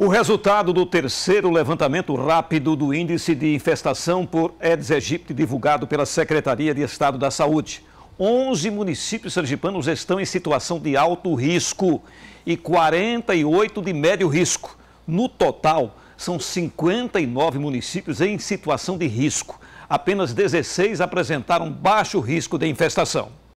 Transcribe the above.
O resultado do terceiro levantamento rápido do índice de infestação por Aedes aegypti divulgado pela Secretaria de Estado da Saúde. 11 municípios sergipanos estão em situação de alto risco e 48 de médio risco. No total, são 59 municípios em situação de risco. Apenas 16 apresentaram baixo risco de infestação.